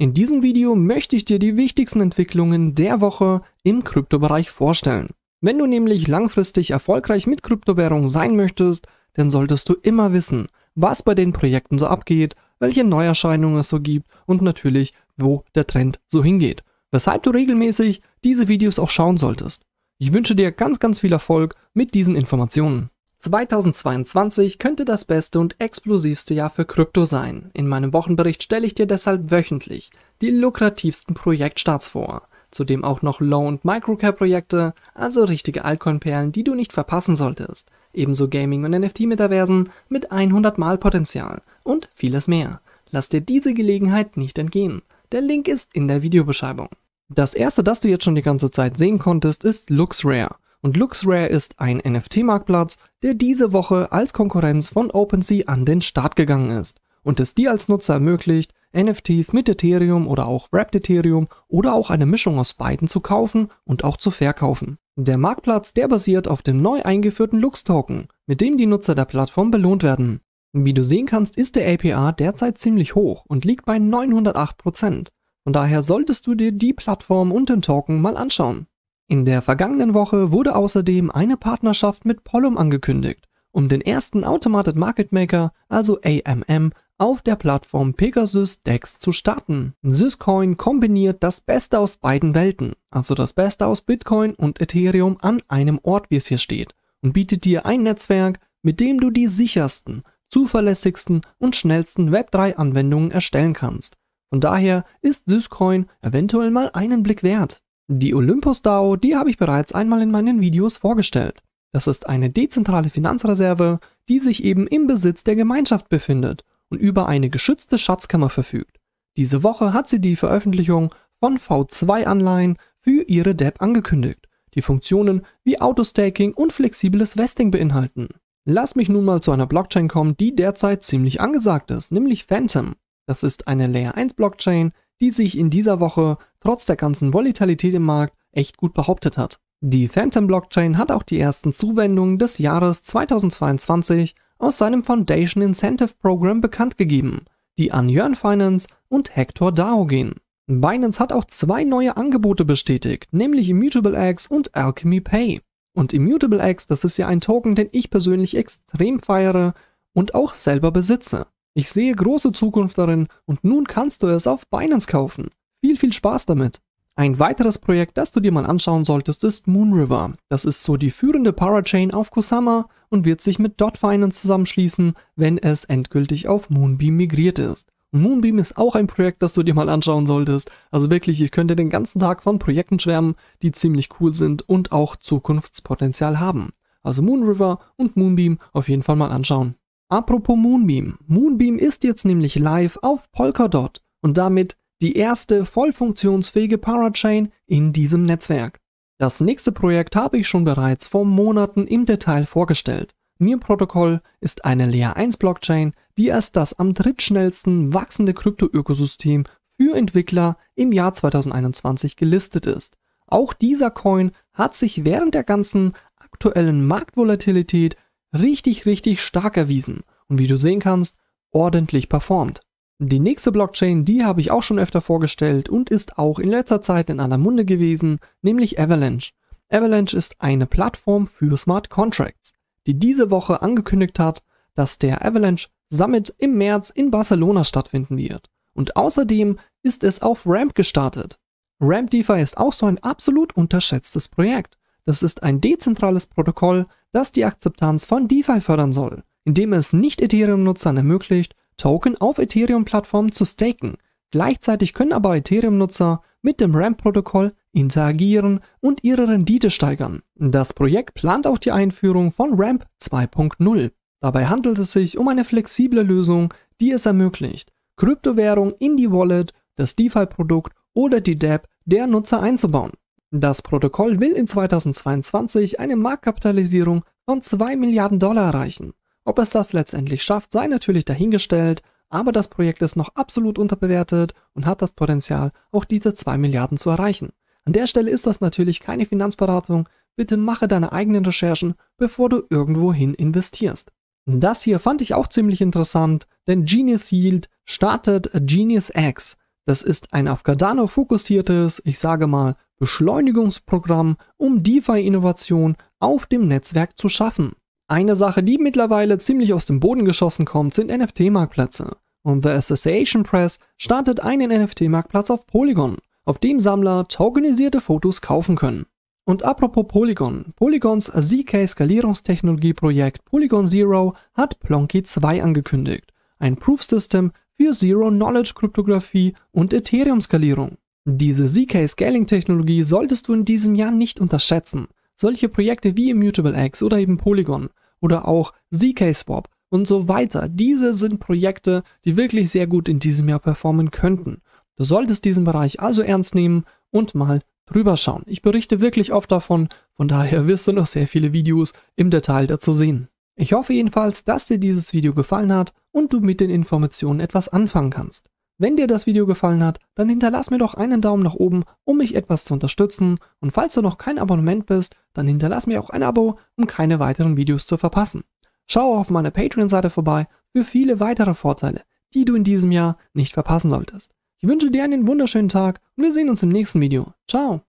In diesem Video möchte ich dir die wichtigsten Entwicklungen der Woche im Kryptobereich vorstellen. Wenn du nämlich langfristig erfolgreich mit Kryptowährung sein möchtest, dann solltest du immer wissen, was bei den Projekten so abgeht, welche Neuerscheinungen es so gibt und natürlich, wo der Trend so hingeht, weshalb du regelmäßig diese Videos auch schauen solltest. Ich wünsche dir ganz, ganz viel Erfolg mit diesen Informationen. 2022 könnte das beste und explosivste Jahr für Krypto sein. In meinem Wochenbericht stelle ich dir deshalb wöchentlich die lukrativsten Projektstarts vor. Zudem auch noch Low- und Microcap-Projekte, also richtige Altcoin-Perlen, die du nicht verpassen solltest. Ebenso Gaming- und NFT-Metaversen mit 100 Mal Potenzial und vieles mehr. Lass dir diese Gelegenheit nicht entgehen. Der Link ist in der Videobeschreibung. Das erste, das du jetzt schon die ganze Zeit sehen konntest, ist LuxRare und LuxRare ist ein NFT-Marktplatz, der diese Woche als Konkurrenz von OpenSea an den Start gegangen ist und es dir als Nutzer ermöglicht, NFTs mit Ethereum oder auch Wrapped Ethereum oder auch eine Mischung aus beiden zu kaufen und auch zu verkaufen. Der Marktplatz, der basiert auf dem neu eingeführten Lux-Token, mit dem die Nutzer der Plattform belohnt werden. Wie du sehen kannst, ist der APR derzeit ziemlich hoch und liegt bei 908%. Von daher solltest du dir die Plattform und den Token mal anschauen. In der vergangenen Woche wurde außerdem eine Partnerschaft mit Pollum angekündigt, um den ersten Automated Market Maker, also AMM, auf der Plattform Pegasus DEX zu starten. Syscoin kombiniert das Beste aus beiden Welten, also das Beste aus Bitcoin und Ethereum an einem Ort, wie es hier steht, und bietet dir ein Netzwerk, mit dem du die sichersten, zuverlässigsten und schnellsten Web3-Anwendungen erstellen kannst. Von daher ist Syscoin eventuell mal einen Blick wert. Die Olympus DAO, die habe ich bereits einmal in meinen Videos vorgestellt. Das ist eine dezentrale Finanzreserve, die sich eben im Besitz der Gemeinschaft befindet und über eine geschützte Schatzkammer verfügt. Diese Woche hat sie die Veröffentlichung von V2-Anleihen für ihre DApp angekündigt, die Funktionen wie Autostaking und flexibles Vesting beinhalten. Lass mich nun mal zu einer Blockchain kommen, die derzeit ziemlich angesagt ist, nämlich Phantom. Das ist eine Layer 1 Blockchain, die sich in dieser Woche trotz der ganzen Volatilität im Markt echt gut behauptet hat. Die Phantom Blockchain hat auch die ersten Zuwendungen des Jahres 2022 aus seinem Foundation Incentive Program bekannt gegeben, die an Jörn Finance und Hector Dao gehen. Binance hat auch zwei neue Angebote bestätigt, nämlich Immutable X und Alchemy Pay. Und Immutable X, das ist ja ein Token, den ich persönlich extrem feiere und auch selber besitze. Ich sehe große Zukunft darin und nun kannst du es auf Binance kaufen. Viel, viel Spaß damit! Ein weiteres Projekt, das du dir mal anschauen solltest, ist Moonriver. Das ist so die führende Parachain auf Kusama und wird sich mit Dot Finance zusammenschließen, wenn es endgültig auf Moonbeam migriert ist. Und Moonbeam ist auch ein Projekt, das du dir mal anschauen solltest. Also wirklich, ich könnte den ganzen Tag von Projekten schwärmen, die ziemlich cool sind und auch Zukunftspotenzial haben. Also Moonriver und Moonbeam auf jeden Fall mal anschauen. Apropos Moonbeam. Moonbeam ist jetzt nämlich live auf Polkadot und damit die erste voll funktionsfähige Parachain in diesem Netzwerk. Das nächste Projekt habe ich schon bereits vor Monaten im Detail vorgestellt. Mir-Protokoll ist eine Layer 1 Blockchain, die als das am drittschnellsten wachsende Kryptoökosystem für Entwickler im Jahr 2021 gelistet ist. Auch dieser Coin hat sich während der ganzen aktuellen Marktvolatilität richtig, richtig stark erwiesen und wie du sehen kannst, ordentlich performt. Die nächste Blockchain, die habe ich auch schon öfter vorgestellt und ist auch in letzter Zeit in aller Munde gewesen, nämlich Avalanche. Avalanche ist eine Plattform für Smart Contracts, die diese Woche angekündigt hat, dass der Avalanche Summit im März in Barcelona stattfinden wird. Und außerdem ist es auf Ramp gestartet. Ramp DeFi ist auch so ein absolut unterschätztes Projekt. Das ist ein dezentrales Protokoll, das die Akzeptanz von DeFi fördern soll, indem es Nicht-Ethereum-Nutzern ermöglicht, Token auf Ethereum-Plattformen zu staken. Gleichzeitig können aber Ethereum-Nutzer mit dem RAMP-Protokoll interagieren und ihre Rendite steigern. Das Projekt plant auch die Einführung von RAMP 2.0. Dabei handelt es sich um eine flexible Lösung, die es ermöglicht, Kryptowährung in die Wallet, das DeFi-Produkt oder die DApp der Nutzer einzubauen. Das Protokoll will in 2022 eine Marktkapitalisierung von 2 Milliarden Dollar erreichen. Ob es das letztendlich schafft, sei natürlich dahingestellt, aber das Projekt ist noch absolut unterbewertet und hat das Potenzial, auch diese 2 Milliarden zu erreichen. An der Stelle ist das natürlich keine Finanzberatung, bitte mache deine eigenen Recherchen, bevor du irgendwohin investierst. Das hier fand ich auch ziemlich interessant, denn Genius Yield startet Genius X. Das ist ein auf Cardano fokussiertes, ich sage mal, Beschleunigungsprogramm, um DeFi-Innovation auf dem Netzwerk zu schaffen. Eine Sache, die mittlerweile ziemlich aus dem Boden geschossen kommt, sind NFT-Marktplätze. Und The Association Press startet einen NFT-Marktplatz auf Polygon, auf dem Sammler tokenisierte Fotos kaufen können. Und apropos Polygon, Polygons ZK-Skalierungstechnologieprojekt Polygon Zero hat Plonky 2 angekündigt, ein Proof System für Zero-Knowledge-Kryptographie und Ethereum-Skalierung. Diese ZK-Scaling-Technologie solltest du in diesem Jahr nicht unterschätzen. Solche Projekte wie Immutable X oder eben Polygon oder auch ZK-Swap und so weiter, diese sind Projekte, die wirklich sehr gut in diesem Jahr performen könnten. Du solltest diesen Bereich also ernst nehmen und mal drüber schauen. Ich berichte wirklich oft davon, von daher wirst du noch sehr viele Videos im Detail dazu sehen. Ich hoffe jedenfalls, dass dir dieses Video gefallen hat und du mit den Informationen etwas anfangen kannst. Wenn dir das Video gefallen hat, dann hinterlass mir doch einen Daumen nach oben, um mich etwas zu unterstützen und falls du noch kein Abonnement bist, dann hinterlass mir auch ein Abo, um keine weiteren Videos zu verpassen. Schau auf meiner Patreon-Seite vorbei für viele weitere Vorteile, die du in diesem Jahr nicht verpassen solltest. Ich wünsche dir einen wunderschönen Tag und wir sehen uns im nächsten Video. Ciao!